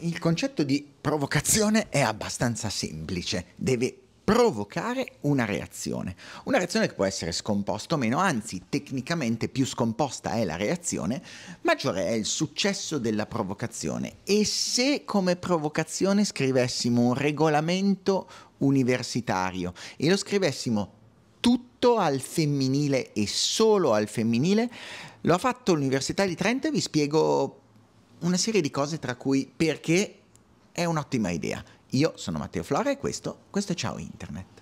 Il concetto di provocazione è abbastanza semplice, deve provocare una reazione. Una reazione che può essere scomposta o meno, anzi tecnicamente più scomposta è la reazione, maggiore è il successo della provocazione. E se come provocazione scrivessimo un regolamento universitario e lo scrivessimo tutto al femminile e solo al femminile, lo ha fatto l'Università di Trento e vi spiego una serie di cose tra cui perché è un'ottima idea. Io sono Matteo Flora e questo, questo è Ciao Internet.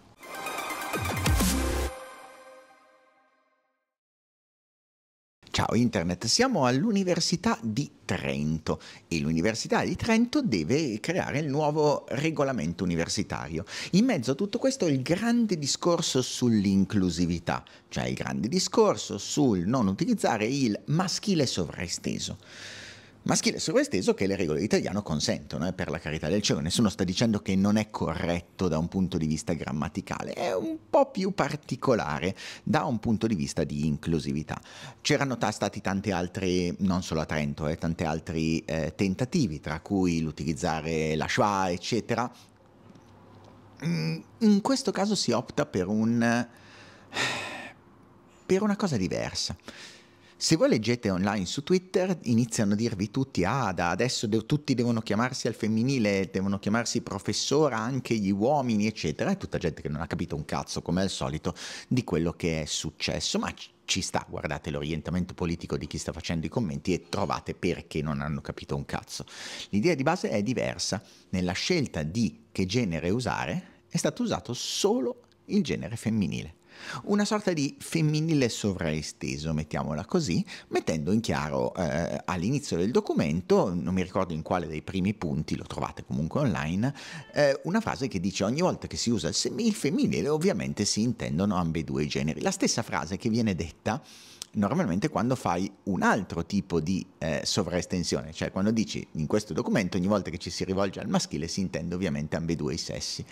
Ciao Internet, siamo all'Università di Trento e l'Università di Trento deve creare il nuovo regolamento universitario. In mezzo a tutto questo il grande discorso sull'inclusività, cioè il grande discorso sul non utilizzare il maschile sovraesteso maschile sovraesteso che le regole italiano consentono, eh, per la carità del cielo, nessuno sta dicendo che non è corretto da un punto di vista grammaticale, è un po' più particolare da un punto di vista di inclusività. C'erano stati tanti altri, non solo a Trento, eh, tanti altri eh, tentativi, tra cui l'utilizzare la schwa, eccetera. Mm, in questo caso si opta per un... per una cosa diversa. Se voi leggete online su Twitter iniziano a dirvi tutti, ah da adesso de- tutti devono chiamarsi al femminile, devono chiamarsi professora anche gli uomini, eccetera. È tutta gente che non ha capito un cazzo, come al solito, di quello che è successo, ma ci sta, guardate l'orientamento politico di chi sta facendo i commenti e trovate perché non hanno capito un cazzo. L'idea di base è diversa, nella scelta di che genere usare è stato usato solo il genere femminile una sorta di femminile sovraesteso, mettiamola così, mettendo in chiaro eh, all'inizio del documento, non mi ricordo in quale dei primi punti, lo trovate comunque online, eh, una frase che dice ogni volta che si usa il, sem- il femminile ovviamente si intendono ambedue i generi. La stessa frase che viene detta normalmente quando fai un altro tipo di eh, sovraestensione, cioè quando dici in questo documento ogni volta che ci si rivolge al maschile si intende ovviamente ambedue i sessi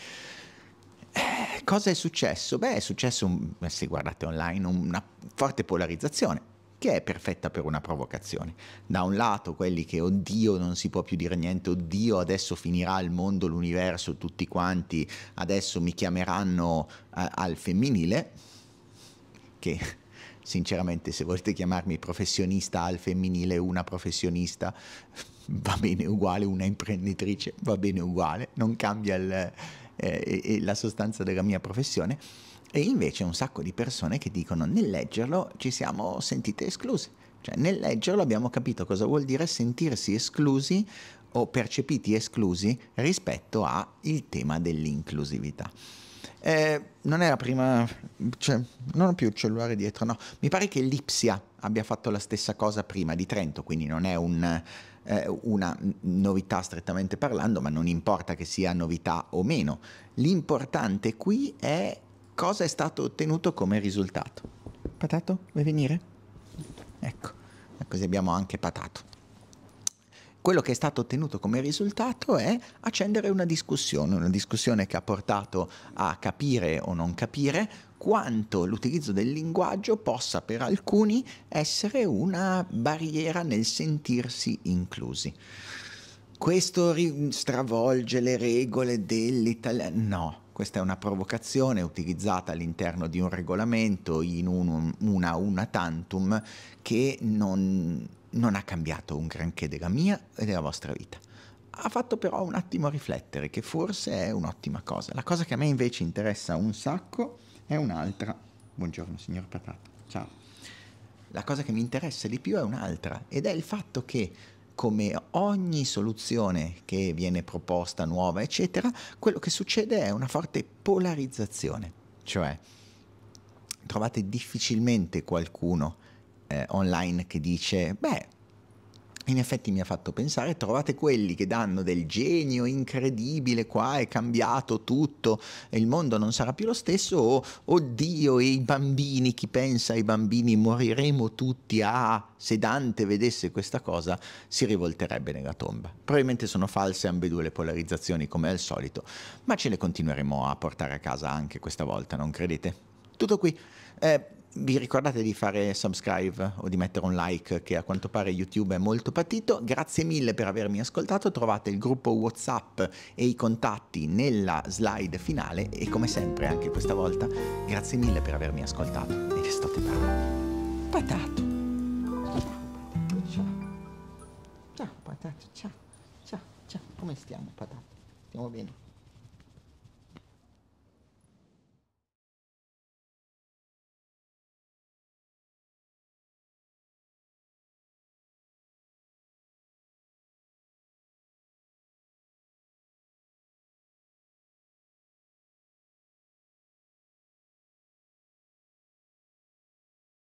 cosa è successo? Beh, è successo, eh, se guardate online, una forte polarizzazione che è perfetta per una provocazione. Da un lato quelli che oddio non si può più dire niente, oddio adesso finirà il mondo, l'universo, tutti quanti, adesso mi chiameranno a, eh, al femminile, che sinceramente se volete chiamarmi professionista al femminile, una professionista, va bene uguale, una imprenditrice, va bene uguale, non cambia il eh, e, la sostanza della mia professione, e invece un sacco di persone che dicono nel leggerlo ci siamo sentite escluse, cioè nel leggerlo abbiamo capito cosa vuol dire sentirsi esclusi o percepiti esclusi rispetto al tema dell'inclusività. Eh, non è la prima, cioè, non ho più il cellulare dietro, no, mi pare che l'Ipsia abbia fatto la stessa cosa prima di Trento, quindi non è un, eh, una novità strettamente parlando, ma non importa che sia novità o meno. L'importante qui è cosa è stato ottenuto come risultato. Patato, vuoi venire? Ecco, così abbiamo anche patato quello che è stato ottenuto come risultato è accendere una discussione, una discussione che ha portato a capire o non capire quanto l'utilizzo del linguaggio possa per alcuni essere una barriera nel sentirsi inclusi. Questo stravolge le regole dell'italiano? No. Questa è una provocazione utilizzata all'interno di un regolamento in un, una una tantum che non non ha cambiato un granché della mia e della vostra vita. Ha fatto però un attimo riflettere, che forse è un'ottima cosa. La cosa che a me invece interessa un sacco è un'altra. Buongiorno, signor Patato. Ciao. La cosa che mi interessa di più è un'altra, ed è il fatto che come ogni soluzione che viene proposta nuova, eccetera, quello che succede è una forte polarizzazione, cioè trovate difficilmente qualcuno eh, online che dice, beh, in effetti mi ha fatto pensare, trovate quelli che danno del genio incredibile, qua è cambiato tutto, e il mondo non sarà più lo stesso, o oddio e i bambini, chi pensa ai bambini, moriremo tutti, ah, se Dante vedesse questa cosa si rivolterebbe nella tomba. Probabilmente sono false ambedue le polarizzazioni come al solito, ma ce le continueremo a portare a casa anche questa volta, non credete? Tutto qui. Eh, vi ricordate di fare subscribe o di mettere un like che a quanto pare YouTube è molto patito. Grazie mille per avermi ascoltato, trovate il gruppo Whatsapp e i contatti nella slide finale e come sempre anche questa volta grazie mille per avermi ascoltato e che state parlando. Patato. Ciao. Ciao patato, ciao. Ciao, ciao. Come stiamo patato? Stiamo bene.